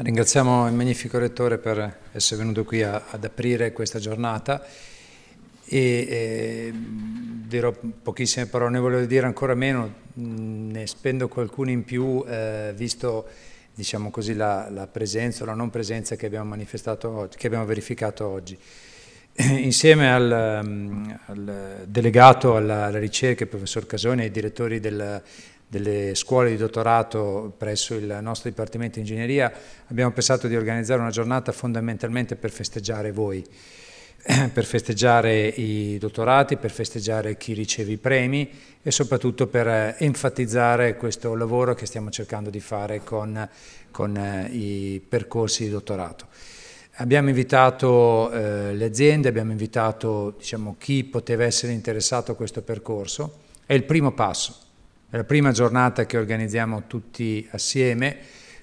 Ringraziamo il Magnifico Rettore per essere venuto qui a, ad aprire questa giornata e eh, dirò pochissime parole, ne volevo dire ancora meno, ne spendo qualcuno in più eh, visto diciamo così, la, la, presenza o la non presenza che abbiamo, che abbiamo verificato oggi. Eh, insieme al, al delegato alla, alla ricerca, il professor Casoni, e ai direttori del, delle scuole di dottorato presso il nostro Dipartimento di Ingegneria, abbiamo pensato di organizzare una giornata fondamentalmente per festeggiare voi, per festeggiare i dottorati, per festeggiare chi riceve i premi e soprattutto per eh, enfatizzare questo lavoro che stiamo cercando di fare con, con eh, i percorsi di dottorato. Abbiamo invitato eh, le aziende, abbiamo invitato diciamo, chi poteva essere interessato a questo percorso, è il primo passo è la prima giornata che organizziamo tutti assieme,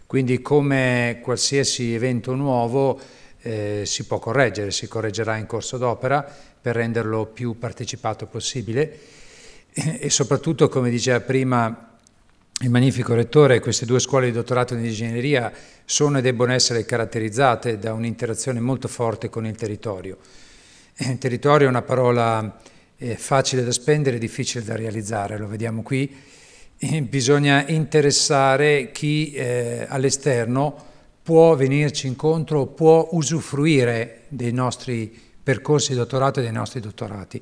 quindi come qualsiasi evento nuovo eh, si può correggere, si correggerà in corso d'opera per renderlo più partecipato possibile e soprattutto, come diceva prima il magnifico rettore, queste due scuole di dottorato in ingegneria sono e debbono essere caratterizzate da un'interazione molto forte con il territorio. Il eh, territorio è una parola eh, facile da spendere e difficile da realizzare, lo vediamo qui. Eh, bisogna interessare chi eh, all'esterno può venirci incontro, può usufruire dei nostri percorsi di dottorato e dei nostri dottorati.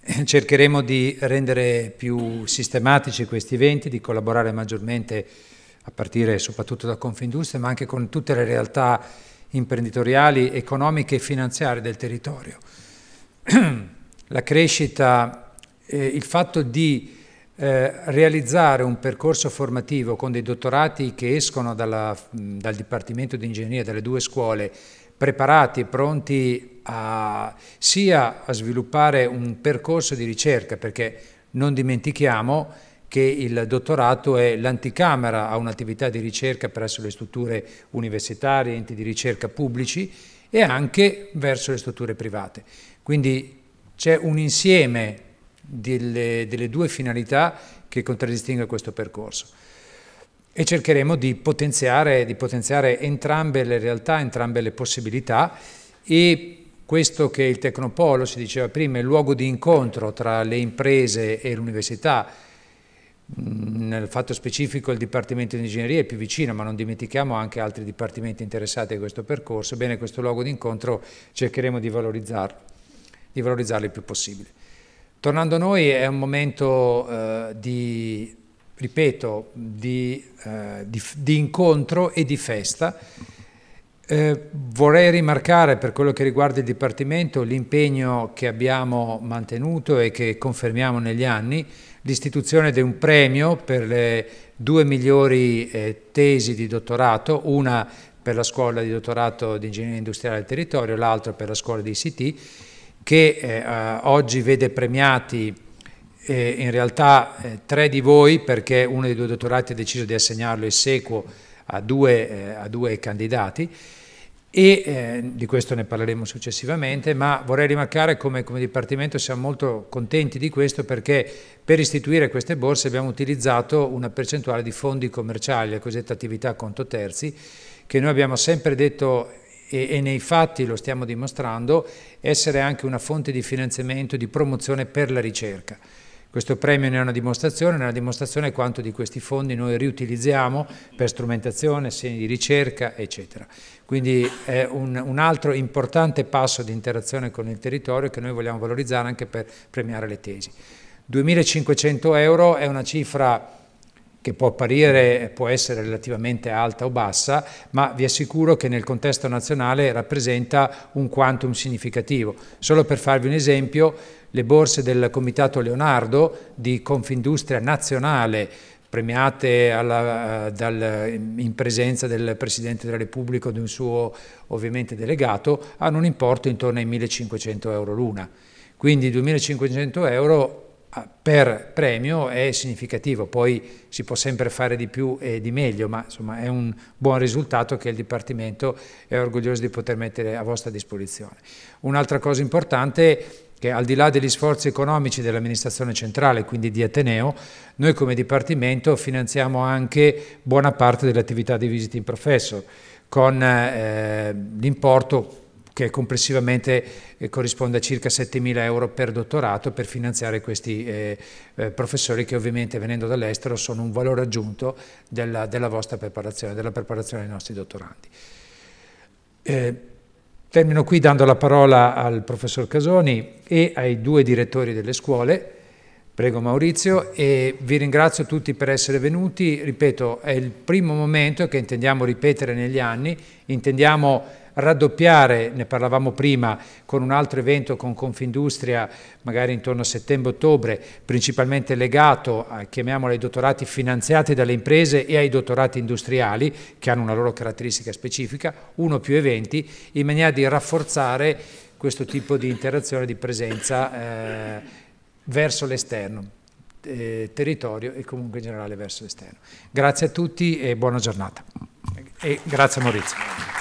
Eh, cercheremo di rendere più sistematici questi eventi, di collaborare maggiormente a partire soprattutto da Confindustria, ma anche con tutte le realtà imprenditoriali, economiche e finanziarie del territorio. La crescita, eh, il fatto di eh, realizzare un percorso formativo con dei dottorati che escono dalla, dal Dipartimento di Ingegneria delle due scuole preparati e pronti a, sia a sviluppare un percorso di ricerca, perché non dimentichiamo che il dottorato è l'anticamera a un'attività di ricerca presso le strutture universitarie, enti di ricerca pubblici e anche verso le strutture private. Quindi c'è un insieme delle, delle due finalità che contraddistingue questo percorso. E cercheremo di potenziare, di potenziare entrambe le realtà, entrambe le possibilità e questo che il Tecnopolo, si diceva prima, è il luogo di incontro tra le imprese e l'università, mm, nel fatto specifico il Dipartimento di Ingegneria è più vicino, ma non dimentichiamo anche altri dipartimenti interessati a questo percorso, bene questo luogo di incontro cercheremo di valorizzarlo, di valorizzarlo il più possibile. Tornando a noi è un momento eh, di, ripeto, di, eh, di, di, incontro e di festa. Eh, vorrei rimarcare per quello che riguarda il Dipartimento l'impegno che abbiamo mantenuto e che confermiamo negli anni, l'istituzione di un premio per le due migliori eh, tesi di dottorato, una per la scuola di dottorato di ingegneria industriale del territorio, l'altra per la scuola di ICT che eh, oggi vede premiati eh, in realtà eh, tre di voi perché uno dei due dottorati ha deciso di assegnarlo in sequo a due, eh, a due candidati e eh, di questo ne parleremo successivamente, ma vorrei rimarcare come, come Dipartimento siamo molto contenti di questo perché per istituire queste borse abbiamo utilizzato una percentuale di fondi commerciali, la cosiddetta attività conto terzi, che noi abbiamo sempre detto e, e nei fatti lo stiamo dimostrando, essere anche una fonte di finanziamento, e di promozione per la ricerca. Questo premio ne è una dimostrazione, ne è una dimostrazione quanto di questi fondi noi riutilizziamo per strumentazione, segni di ricerca, eccetera. Quindi è un, un, altro importante passo di interazione con il territorio che noi vogliamo valorizzare anche per premiare le tesi. 2.500 euro è una cifra che può apparire, può essere relativamente alta o bassa, ma vi assicuro che nel contesto nazionale rappresenta un quantum significativo. Solo per farvi un esempio, le borse del Comitato Leonardo di Confindustria Nazionale premiate alla, eh, dal, in presenza del Presidente della Repubblica o di un suo ovviamente delegato, hanno un importo intorno ai 1.500 euro l'una. Quindi 2.500 euro per premio è significativo, poi si può sempre fare di più e di meglio, ma insomma è un buon risultato che il Dipartimento è orgoglioso di poter mettere a vostra disposizione. Un'altra cosa importante è che al di là degli sforzi economici dell'amministrazione centrale, quindi di Ateneo, noi come Dipartimento finanziamo anche buona parte delle attività di visiting professor con eh, l'importo che complessivamente eh, corrisponde a circa 7.000 euro per dottorato per finanziare questi eh, eh, professori che ovviamente venendo dall'estero sono un valore aggiunto della, della, vostra preparazione, della preparazione dei nostri dottorandi. termino qui dando la parola al professor Casoni e ai due direttori delle scuole. Prego Maurizio e vi ringrazio tutti per essere venuti, ripeto è il primo momento che intendiamo ripetere negli anni, intendiamo raddoppiare, ne parlavamo prima, con un altro evento con Confindustria, magari intorno a settembre-ottobre, principalmente legato, a, chiamiamolo, ai dottorati finanziati dalle imprese e ai dottorati industriali, che hanno una loro caratteristica specifica, uno più eventi, in maniera di rafforzare questo tipo di interazione, di presenza eh, verso l'esterno, eh, territorio e comunque in generale verso l'esterno. Grazie a tutti e buona giornata. E grazie Maurizio.